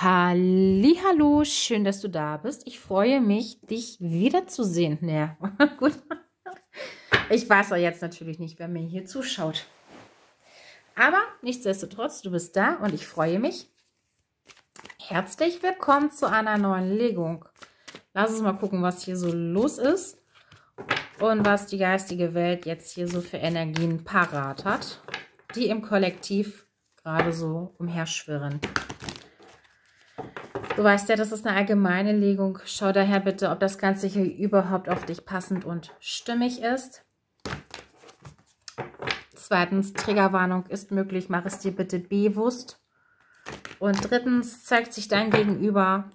Hallo, schön, dass du da bist. Ich freue mich, dich wiederzusehen. Naja, gut. Ich weiß auch jetzt natürlich nicht, wer mir hier zuschaut. Aber nichtsdestotrotz, du bist da und ich freue mich. Herzlich willkommen zu einer neuen Legung. Lass uns mal gucken, was hier so los ist und was die geistige Welt jetzt hier so für Energien parat hat, die im Kollektiv gerade so umherschwirren. Du weißt ja, das ist eine allgemeine Legung. Schau daher bitte, ob das Ganze hier überhaupt auf dich passend und stimmig ist. Zweitens, Triggerwarnung ist möglich, mach es dir bitte bewusst. Und drittens, zeigt sich dein Gegenüber,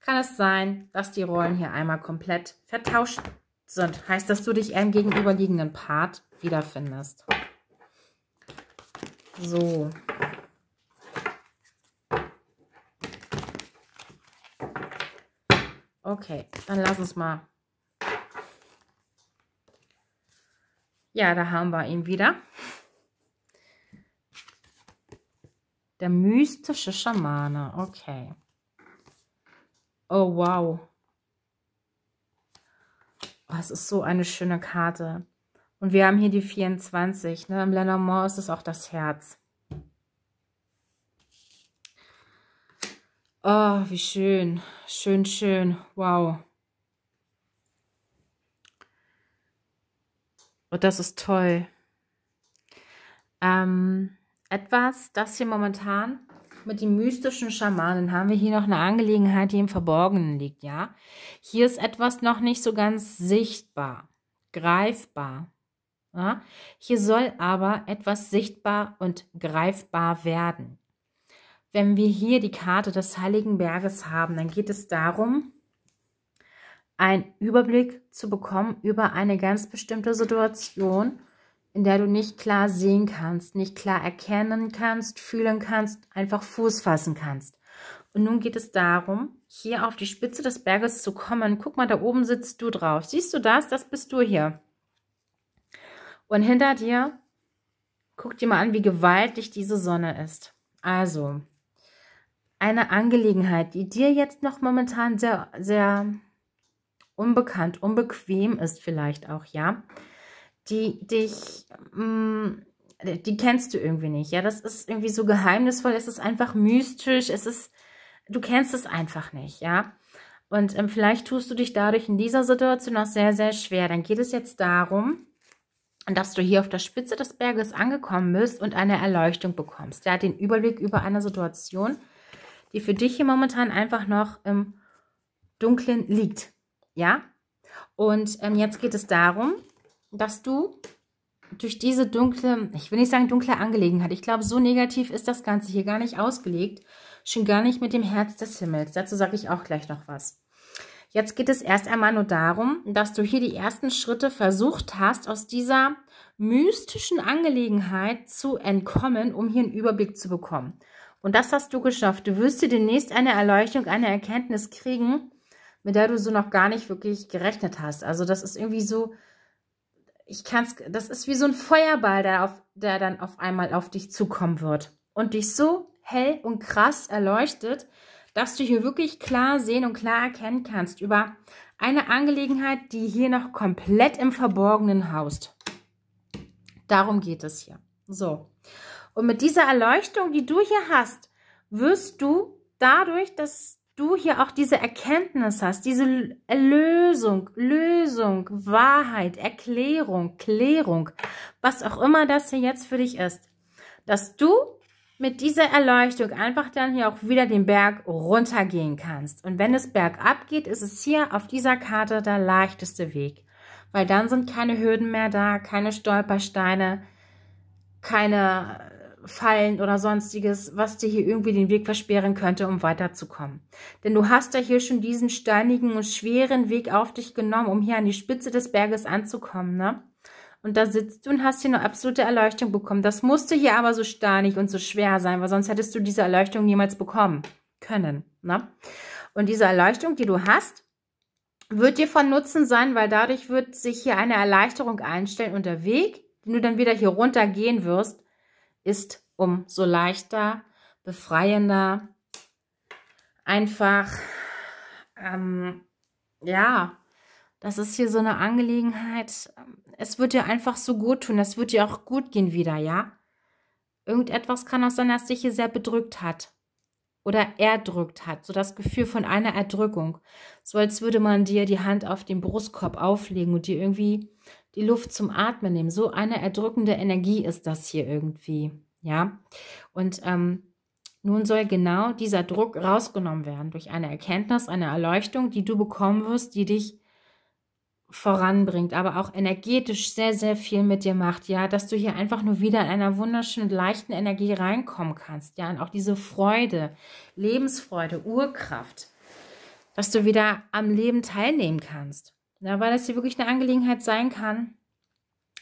kann es sein, dass die Rollen hier einmal komplett vertauscht sind. Heißt, dass du dich im gegenüberliegenden Part wiederfindest. So, Okay, dann lass uns mal. Ja, da haben wir ihn wieder. Der mystische Schamane, okay. Oh, wow. Das oh, ist so eine schöne Karte. Und wir haben hier die 24. Ne? Im Lenormand ist es auch das Herz. Oh, wie schön. Schön, schön. Wow. Und oh, das ist toll. Ähm, etwas, das hier momentan mit den mystischen Schamanen haben wir hier noch eine Angelegenheit, die im Verborgenen liegt, ja? Hier ist etwas noch nicht so ganz sichtbar, greifbar. Ja? Hier soll aber etwas sichtbar und greifbar werden wenn wir hier die Karte des Heiligen Berges haben, dann geht es darum, einen Überblick zu bekommen über eine ganz bestimmte Situation, in der du nicht klar sehen kannst, nicht klar erkennen kannst, fühlen kannst, einfach Fuß fassen kannst. Und nun geht es darum, hier auf die Spitze des Berges zu kommen. Guck mal, da oben sitzt du drauf. Siehst du das? Das bist du hier. Und hinter dir, guck dir mal an, wie gewaltig diese Sonne ist. Also, eine Angelegenheit, die dir jetzt noch momentan sehr, sehr unbekannt, unbequem ist vielleicht auch, ja, die dich, mh, mm, die kennst du irgendwie nicht, ja, das ist irgendwie so geheimnisvoll, es ist einfach mystisch, es ist, du kennst es einfach nicht, ja. Und ähm, vielleicht tust du dich dadurch in dieser Situation auch sehr, sehr schwer. Dann geht es jetzt darum, dass du hier auf der Spitze des Berges angekommen bist und eine Erleuchtung bekommst, ja, den Überblick über eine Situation, die für dich hier momentan einfach noch im Dunklen liegt. Ja? Und ähm, jetzt geht es darum, dass du durch diese dunkle, ich will nicht sagen dunkle Angelegenheit, ich glaube, so negativ ist das Ganze hier gar nicht ausgelegt, schon gar nicht mit dem Herz des Himmels. Dazu sage ich auch gleich noch was. Jetzt geht es erst einmal nur darum, dass du hier die ersten Schritte versucht hast, aus dieser mystischen Angelegenheit zu entkommen, um hier einen Überblick zu bekommen. Und das hast du geschafft. Du wirst dir demnächst eine Erleuchtung, eine Erkenntnis kriegen, mit der du so noch gar nicht wirklich gerechnet hast. Also das ist irgendwie so, ich kann's, das ist wie so ein Feuerball, der, auf, der dann auf einmal auf dich zukommen wird und dich so hell und krass erleuchtet, dass du hier wirklich klar sehen und klar erkennen kannst über eine Angelegenheit, die hier noch komplett im Verborgenen haust. Darum geht es hier. So. Und mit dieser Erleuchtung, die du hier hast, wirst du dadurch, dass du hier auch diese Erkenntnis hast, diese Erlösung, Lösung, Wahrheit, Erklärung, Klärung, was auch immer das hier jetzt für dich ist, dass du mit dieser Erleuchtung einfach dann hier auch wieder den Berg runtergehen kannst. Und wenn es bergab geht, ist es hier auf dieser Karte der leichteste Weg, weil dann sind keine Hürden mehr da, keine Stolpersteine, keine Fallen oder sonstiges, was dir hier irgendwie den Weg versperren könnte, um weiterzukommen. Denn du hast ja hier schon diesen steinigen und schweren Weg auf dich genommen, um hier an die Spitze des Berges anzukommen, ne? Und da sitzt du und hast hier eine absolute Erleuchtung bekommen. Das musste hier aber so steinig und so schwer sein, weil sonst hättest du diese Erleuchtung niemals bekommen können, ne? Und diese Erleuchtung, die du hast, wird dir von Nutzen sein, weil dadurch wird sich hier eine Erleichterung einstellen und der Weg, den du dann wieder hier runtergehen wirst, ist umso leichter, befreiender, einfach, ähm, ja, das ist hier so eine Angelegenheit. Es wird dir einfach so gut tun. Es wird dir auch gut gehen wieder, ja? Irgendetwas kann auch sein, dass dich hier sehr bedrückt hat oder erdrückt hat. So das Gefühl von einer Erdrückung. So als würde man dir die Hand auf den Brustkorb auflegen und dir irgendwie die Luft zum Atmen nehmen. So eine erdrückende Energie ist das hier irgendwie. Ja, und ähm, nun soll genau dieser Druck rausgenommen werden durch eine Erkenntnis, eine Erleuchtung, die du bekommen wirst, die dich voranbringt, aber auch energetisch sehr, sehr viel mit dir macht. Ja, dass du hier einfach nur wieder in einer wunderschönen, leichten Energie reinkommen kannst. Ja, und auch diese Freude, Lebensfreude, Urkraft, dass du wieder am Leben teilnehmen kannst ne, weil das hier wirklich eine Angelegenheit sein kann,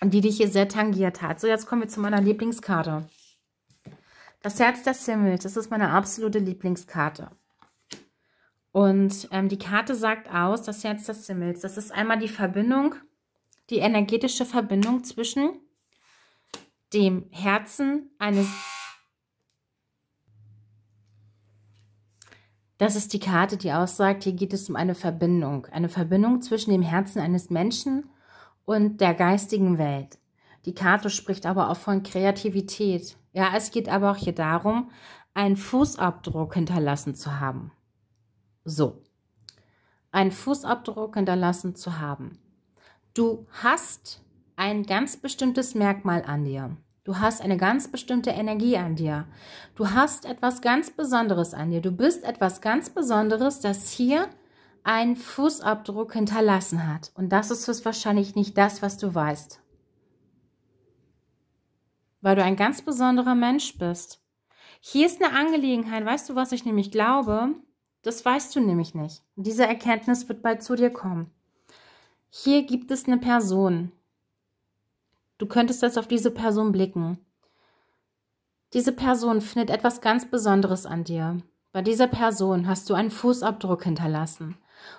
die dich hier sehr tangiert hat. So, jetzt kommen wir zu meiner Lieblingskarte. Das Herz des Himmels, das ist meine absolute Lieblingskarte. Und ähm, die Karte sagt aus, das Herz des Himmels, das ist einmal die Verbindung, die energetische Verbindung zwischen dem Herzen eines Das ist die Karte, die aussagt, hier geht es um eine Verbindung. Eine Verbindung zwischen dem Herzen eines Menschen und der geistigen Welt. Die Karte spricht aber auch von Kreativität. Ja, es geht aber auch hier darum, einen Fußabdruck hinterlassen zu haben. So. Einen Fußabdruck hinterlassen zu haben. Du hast ein ganz bestimmtes Merkmal an dir. Du hast eine ganz bestimmte Energie an dir. Du hast etwas ganz Besonderes an dir. Du bist etwas ganz Besonderes, das hier einen Fußabdruck hinterlassen hat. Und das ist wahrscheinlich nicht das, was du weißt. Weil du ein ganz besonderer Mensch bist. Hier ist eine Angelegenheit, weißt du, was ich nämlich glaube? Das weißt du nämlich nicht. diese Erkenntnis wird bald zu dir kommen. Hier gibt es eine Person, Du könntest jetzt auf diese Person blicken. Diese Person findet etwas ganz Besonderes an dir. Bei dieser Person hast du einen Fußabdruck hinterlassen.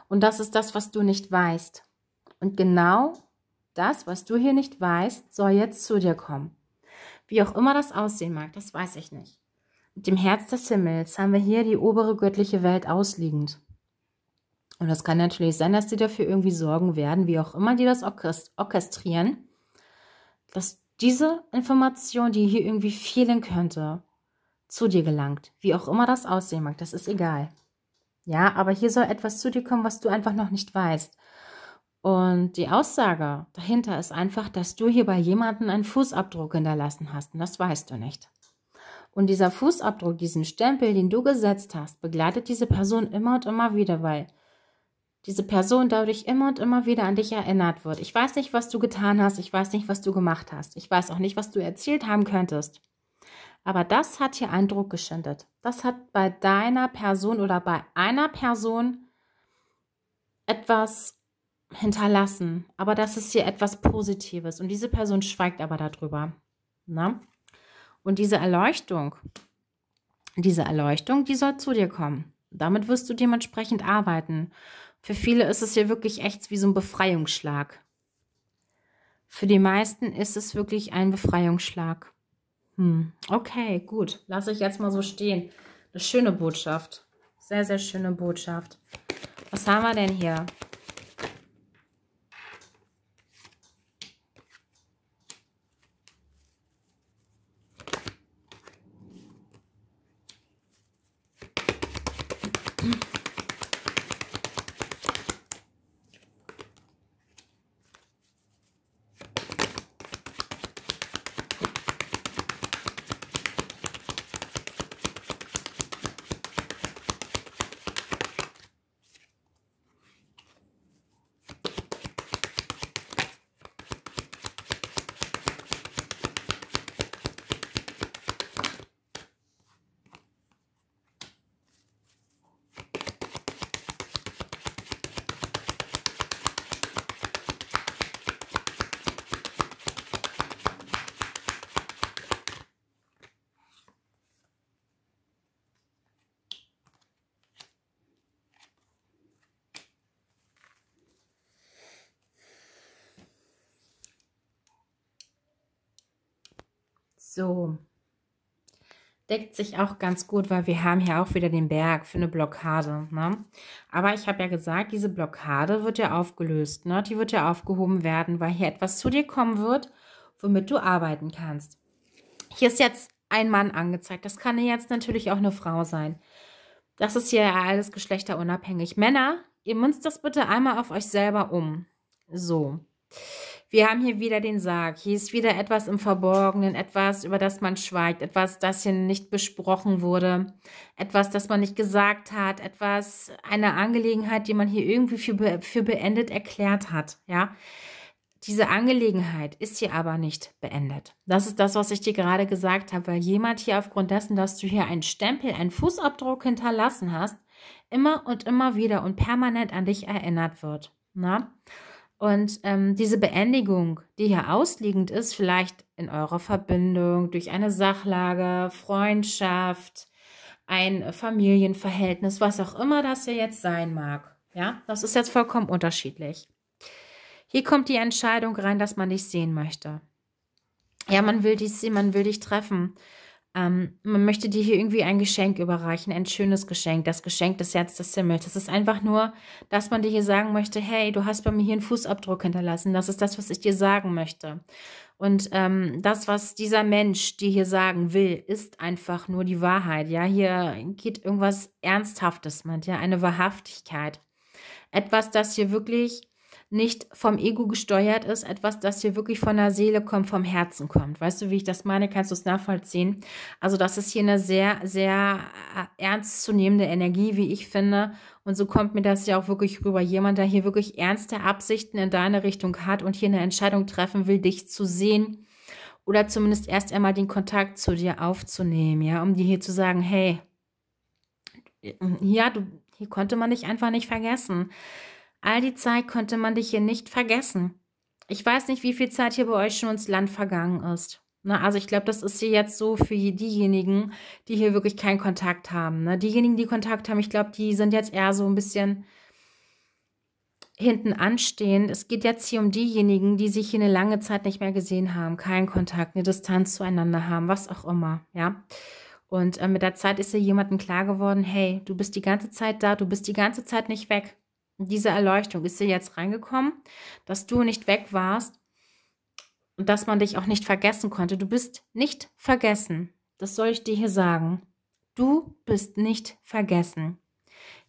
Und das ist das, was du nicht weißt. Und genau das, was du hier nicht weißt, soll jetzt zu dir kommen. Wie auch immer das aussehen mag, das weiß ich nicht. Mit dem Herz des Himmels haben wir hier die obere göttliche Welt ausliegend. Und das kann natürlich sein, dass die dafür irgendwie sorgen werden, wie auch immer die das orchestrieren dass diese Information, die hier irgendwie fehlen könnte, zu dir gelangt. Wie auch immer das aussehen mag, das ist egal. Ja, aber hier soll etwas zu dir kommen, was du einfach noch nicht weißt. Und die Aussage dahinter ist einfach, dass du hier bei jemandem einen Fußabdruck hinterlassen hast und das weißt du nicht. Und dieser Fußabdruck, diesen Stempel, den du gesetzt hast, begleitet diese Person immer und immer wieder, weil diese Person dadurch immer und immer wieder an dich erinnert wird. Ich weiß nicht, was du getan hast, ich weiß nicht, was du gemacht hast, ich weiß auch nicht, was du erzählt haben könntest. Aber das hat hier Eindruck geschindet. Das hat bei deiner Person oder bei einer Person etwas hinterlassen. Aber das ist hier etwas Positives. Und diese Person schweigt aber darüber. Na? Ne? Und diese Erleuchtung, diese Erleuchtung, die soll zu dir kommen. Damit wirst du dementsprechend arbeiten. Für viele ist es hier wirklich echt wie so ein Befreiungsschlag. Für die meisten ist es wirklich ein Befreiungsschlag. Hm. Okay, gut. Lasse ich jetzt mal so stehen. Eine schöne Botschaft. Sehr, sehr schöne Botschaft. Was haben wir denn hier? So. Deckt sich auch ganz gut, weil wir haben hier auch wieder den Berg für eine Blockade. Ne? Aber ich habe ja gesagt, diese Blockade wird ja aufgelöst. Ne? Die wird ja aufgehoben werden, weil hier etwas zu dir kommen wird, womit du arbeiten kannst. Hier ist jetzt ein Mann angezeigt. Das kann jetzt natürlich auch eine Frau sein. Das ist hier alles geschlechterunabhängig. Männer, ihr münzt das bitte einmal auf euch selber um. So. Wir haben hier wieder den Sarg. Hier ist wieder etwas im Verborgenen, etwas, über das man schweigt, etwas, das hier nicht besprochen wurde, etwas, das man nicht gesagt hat, etwas, eine Angelegenheit, die man hier irgendwie für, be für beendet erklärt hat, ja. Diese Angelegenheit ist hier aber nicht beendet. Das ist das, was ich dir gerade gesagt habe, weil jemand hier aufgrund dessen, dass du hier einen Stempel, einen Fußabdruck hinterlassen hast, immer und immer wieder und permanent an dich erinnert wird. Na? Und ähm, diese Beendigung, die hier ausliegend ist, vielleicht in eurer Verbindung, durch eine Sachlage, Freundschaft, ein äh, Familienverhältnis, was auch immer das hier jetzt sein mag. Ja, das ist jetzt vollkommen unterschiedlich. Hier kommt die Entscheidung rein, dass man dich sehen möchte. Ja, man will dich sehen, man will dich treffen. Ähm, man möchte dir hier irgendwie ein Geschenk überreichen, ein schönes Geschenk, das Geschenk des Herz des Himmels. Das ist einfach nur, dass man dir hier sagen möchte, hey, du hast bei mir hier einen Fußabdruck hinterlassen. Das ist das, was ich dir sagen möchte. Und ähm, das, was dieser Mensch dir hier sagen will, ist einfach nur die Wahrheit. Ja, hier geht irgendwas Ernsthaftes mit, ja, eine Wahrhaftigkeit. Etwas, das hier wirklich nicht vom Ego gesteuert ist, etwas, das hier wirklich von der Seele kommt, vom Herzen kommt. Weißt du, wie ich das meine? Kannst du es nachvollziehen? Also das ist hier eine sehr, sehr äh, ernstzunehmende Energie, wie ich finde. Und so kommt mir das ja auch wirklich rüber. Jemand, der hier wirklich ernste Absichten in deine Richtung hat und hier eine Entscheidung treffen will, dich zu sehen oder zumindest erst einmal den Kontakt zu dir aufzunehmen, ja, um dir hier zu sagen, hey, äh, ja, du, hier konnte man dich einfach nicht vergessen. All die Zeit konnte man dich hier nicht vergessen. Ich weiß nicht, wie viel Zeit hier bei euch schon ins Land vergangen ist. Na, also ich glaube, das ist hier jetzt so für diejenigen, die hier wirklich keinen Kontakt haben. Ne? Diejenigen, die Kontakt haben, ich glaube, die sind jetzt eher so ein bisschen hinten anstehend. Es geht jetzt hier um diejenigen, die sich hier eine lange Zeit nicht mehr gesehen haben, keinen Kontakt, eine Distanz zueinander haben, was auch immer, ja. Und äh, mit der Zeit ist hier jemandem klar geworden, hey, du bist die ganze Zeit da, du bist die ganze Zeit nicht weg diese Erleuchtung ist dir jetzt reingekommen, dass du nicht weg warst und dass man dich auch nicht vergessen konnte. Du bist nicht vergessen. Das soll ich dir hier sagen. Du bist nicht vergessen.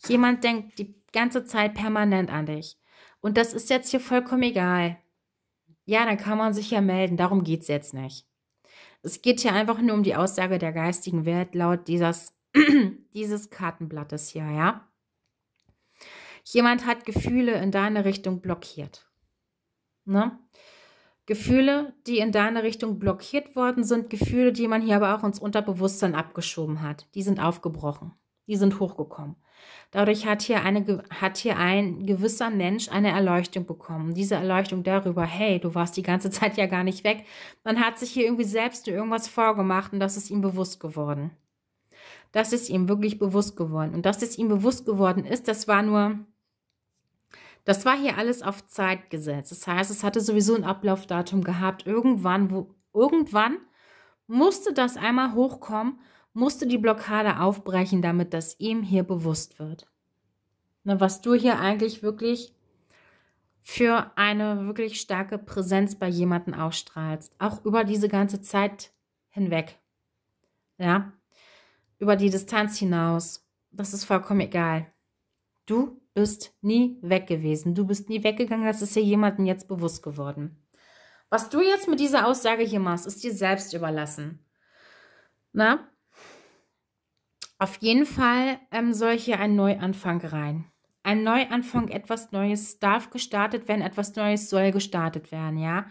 Jemand denkt die ganze Zeit permanent an dich. Und das ist jetzt hier vollkommen egal. Ja, dann kann man sich ja melden. Darum geht es jetzt nicht. Es geht hier einfach nur um die Aussage der geistigen Welt laut dieses, dieses Kartenblattes hier, ja? Jemand hat Gefühle in deine Richtung blockiert. Ne? Gefühle, die in deine Richtung blockiert worden sind, Gefühle, die man hier aber auch ins Unterbewusstsein abgeschoben hat. Die sind aufgebrochen. Die sind hochgekommen. Dadurch hat hier, eine, hat hier ein gewisser Mensch eine Erleuchtung bekommen. Diese Erleuchtung darüber, hey, du warst die ganze Zeit ja gar nicht weg. Man hat sich hier irgendwie selbst irgendwas vorgemacht und das ist ihm bewusst geworden. Das ist ihm wirklich bewusst geworden. Und dass es ihm bewusst geworden ist, das war nur das war hier alles auf Zeit gesetzt. Das heißt, es hatte sowieso ein Ablaufdatum gehabt. Irgendwann, wo, irgendwann musste das einmal hochkommen, musste die Blockade aufbrechen, damit das ihm hier bewusst wird. Ne, was du hier eigentlich wirklich für eine wirklich starke Präsenz bei jemanden ausstrahlst. Auch über diese ganze Zeit hinweg. Ja, über die Distanz hinaus. Das ist vollkommen egal. Du bist nie weg gewesen. Du bist nie weggegangen. Das ist ja jemandem jetzt bewusst geworden. Was du jetzt mit dieser Aussage hier machst, ist dir selbst überlassen. Na? Auf jeden Fall ähm, soll hier ein Neuanfang rein. Ein Neuanfang, etwas Neues darf gestartet werden, etwas Neues soll gestartet werden, ja.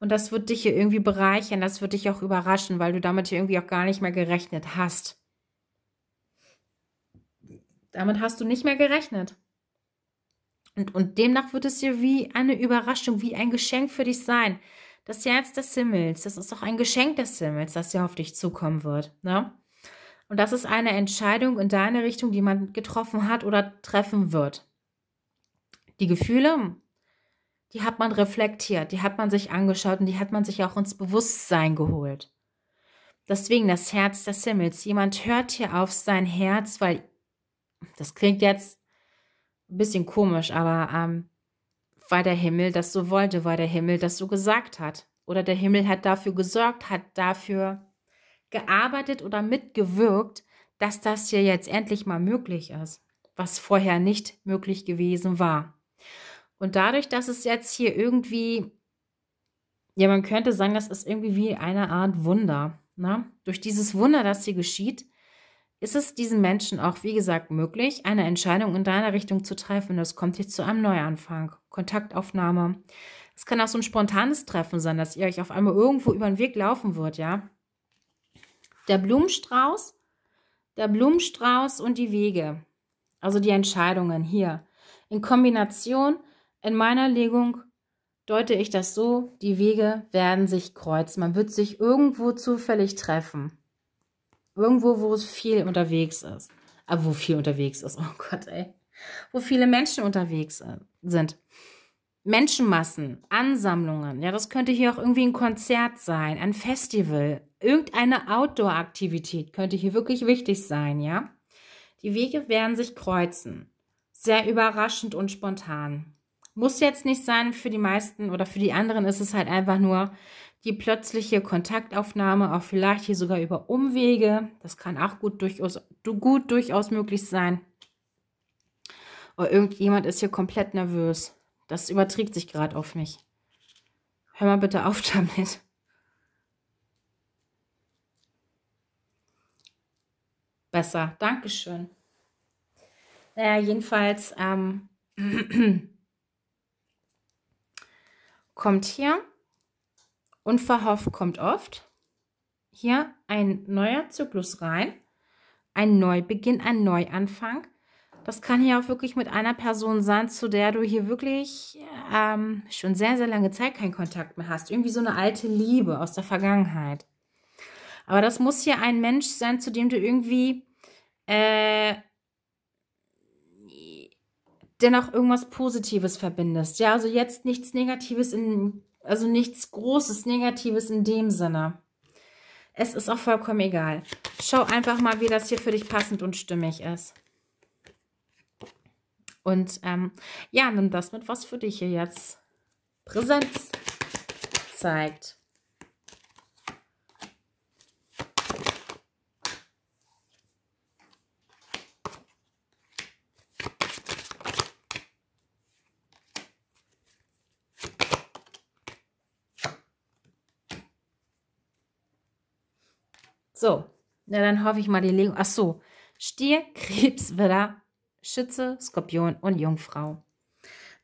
Und das wird dich hier irgendwie bereichern, das wird dich auch überraschen, weil du damit hier irgendwie auch gar nicht mehr gerechnet hast. Damit hast du nicht mehr gerechnet. Und, und demnach wird es dir wie eine Überraschung, wie ein Geschenk für dich sein. Das Herz des Himmels, das ist doch ein Geschenk des Himmels, das ja auf dich zukommen wird. Ne? Und das ist eine Entscheidung in deine Richtung, die man getroffen hat oder treffen wird. Die Gefühle, die hat man reflektiert, die hat man sich angeschaut und die hat man sich auch ins Bewusstsein geholt. Deswegen das Herz des Himmels. Jemand hört hier auf sein Herz, weil das klingt jetzt bisschen komisch, aber ähm, weil der Himmel das so wollte, weil der Himmel das so gesagt hat. Oder der Himmel hat dafür gesorgt, hat dafür gearbeitet oder mitgewirkt, dass das hier jetzt endlich mal möglich ist, was vorher nicht möglich gewesen war. Und dadurch, dass es jetzt hier irgendwie, ja, man könnte sagen, das ist irgendwie wie eine Art Wunder. Ne? Durch dieses Wunder, das hier geschieht, ist es diesen Menschen auch, wie gesagt, möglich, eine Entscheidung in deiner Richtung zu treffen. Das kommt jetzt zu einem Neuanfang, Kontaktaufnahme. Es kann auch so ein spontanes Treffen sein, dass ihr euch auf einmal irgendwo über den Weg laufen wird, ja. Der Blumenstrauß, der Blumenstrauß und die Wege, also die Entscheidungen hier. In Kombination, in meiner Legung deute ich das so, die Wege werden sich kreuzen. Man wird sich irgendwo zufällig treffen. Irgendwo, wo es viel unterwegs ist. Aber ah, wo viel unterwegs ist, oh Gott, ey. Wo viele Menschen unterwegs äh, sind. Menschenmassen, Ansammlungen, ja, das könnte hier auch irgendwie ein Konzert sein, ein Festival, irgendeine Outdoor-Aktivität könnte hier wirklich wichtig sein, ja. Die Wege werden sich kreuzen. Sehr überraschend und spontan. Muss jetzt nicht sein, für die meisten oder für die anderen ist es halt einfach nur die plötzliche Kontaktaufnahme, auch vielleicht hier sogar über Umwege. Das kann auch gut durchaus, gut durchaus möglich sein. Oder oh, irgendjemand ist hier komplett nervös. Das überträgt sich gerade auf mich. Hör mal bitte auf damit. Besser. Dankeschön. Naja, jedenfalls ähm, kommt hier Unverhofft kommt oft. Hier ein neuer Zyklus rein, ein Neubeginn, ein Neuanfang. Das kann hier auch wirklich mit einer Person sein, zu der du hier wirklich ähm, schon sehr, sehr lange Zeit keinen Kontakt mehr hast. Irgendwie so eine alte Liebe aus der Vergangenheit. Aber das muss hier ein Mensch sein, zu dem du irgendwie äh, dennoch irgendwas Positives verbindest. Ja, also jetzt nichts Negatives in also nichts Großes, Negatives in dem Sinne. Es ist auch vollkommen egal. Schau einfach mal, wie das hier für dich passend und stimmig ist. Und ähm, ja, nimm das mit, was für dich hier jetzt Präsenz zeigt. So, na dann hoffe ich mal die Legung. Ach so, Stier, Krebs, Widder, Schütze, Skorpion und Jungfrau.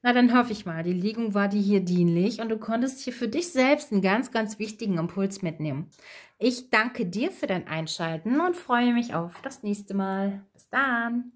Na, dann hoffe ich mal, die Liegung war dir hier dienlich und du konntest hier für dich selbst einen ganz, ganz wichtigen Impuls mitnehmen. Ich danke dir für dein Einschalten und freue mich auf das nächste Mal. Bis dann!